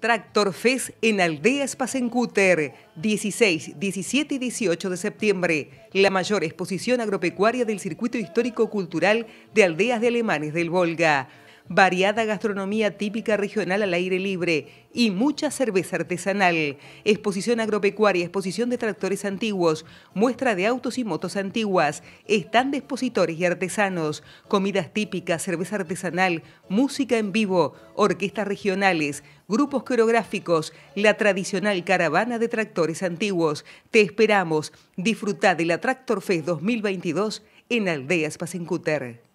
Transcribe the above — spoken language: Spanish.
Tractor Fest en Aldeas Pasencúter, 16, 17 y 18 de septiembre. La mayor exposición agropecuaria del circuito histórico-cultural de aldeas de alemanes del Volga variada gastronomía típica regional al aire libre y mucha cerveza artesanal, exposición agropecuaria, exposición de tractores antiguos, muestra de autos y motos antiguas, están de expositores y artesanos, comidas típicas, cerveza artesanal, música en vivo, orquestas regionales, grupos coreográficos, la tradicional caravana de tractores antiguos. Te esperamos. Disfruta de la Tractor Fest 2022 en Aldeas Pasencúter.